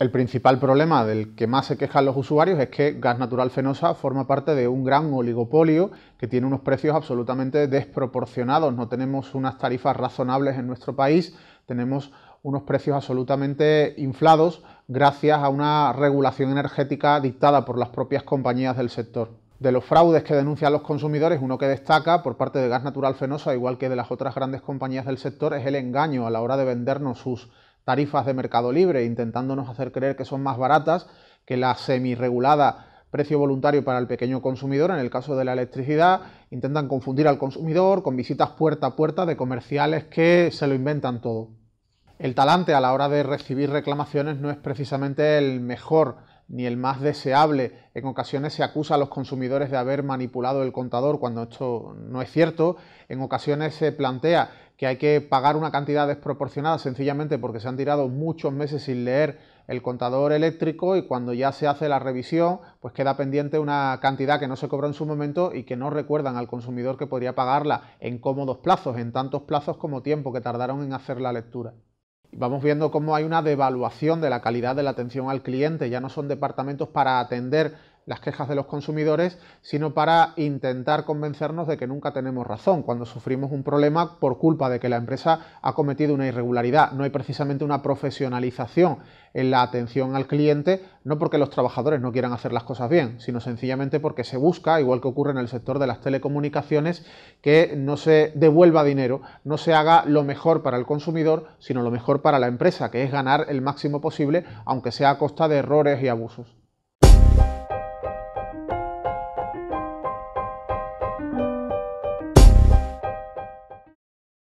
El principal problema del que más se quejan los usuarios es que Gas Natural Fenosa forma parte de un gran oligopolio que tiene unos precios absolutamente desproporcionados. No tenemos unas tarifas razonables en nuestro país, tenemos unos precios absolutamente inflados gracias a una regulación energética dictada por las propias compañías del sector. De los fraudes que denuncian los consumidores, uno que destaca por parte de Gas Natural Fenosa, igual que de las otras grandes compañías del sector, es el engaño a la hora de vendernos sus tarifas de mercado libre, intentándonos hacer creer que son más baratas que la semi-regulada precio voluntario para el pequeño consumidor, en el caso de la electricidad, intentan confundir al consumidor con visitas puerta a puerta de comerciales que se lo inventan todo. El talante a la hora de recibir reclamaciones no es precisamente el mejor ni el más deseable. En ocasiones se acusa a los consumidores de haber manipulado el contador cuando esto no es cierto. En ocasiones se plantea que hay que pagar una cantidad desproporcionada sencillamente porque se han tirado muchos meses sin leer el contador eléctrico y cuando ya se hace la revisión, pues queda pendiente una cantidad que no se cobró en su momento y que no recuerdan al consumidor que podría pagarla en cómodos plazos, en tantos plazos como tiempo que tardaron en hacer la lectura. Vamos viendo cómo hay una devaluación de la calidad de la atención al cliente, ya no son departamentos para atender las quejas de los consumidores, sino para intentar convencernos de que nunca tenemos razón cuando sufrimos un problema por culpa de que la empresa ha cometido una irregularidad. No hay precisamente una profesionalización en la atención al cliente, no porque los trabajadores no quieran hacer las cosas bien, sino sencillamente porque se busca, igual que ocurre en el sector de las telecomunicaciones, que no se devuelva dinero, no se haga lo mejor para el consumidor, sino lo mejor para la empresa, que es ganar el máximo posible, aunque sea a costa de errores y abusos.